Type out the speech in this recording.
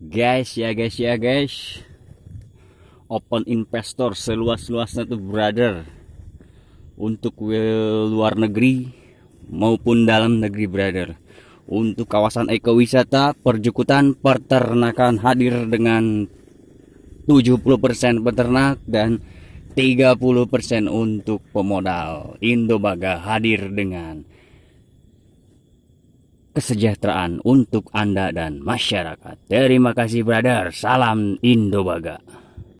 guys ya guys ya guys open investor seluas-luasnya tuh brother untuk luar negeri maupun dalam negeri brother untuk kawasan ekowisata perjukutan peternakan hadir dengan 70% peternak dan 30% untuk pemodal Indobaga hadir dengan kesejahteraan untuk Anda dan masyarakat. Terima kasih, brother. Salam Indobaga.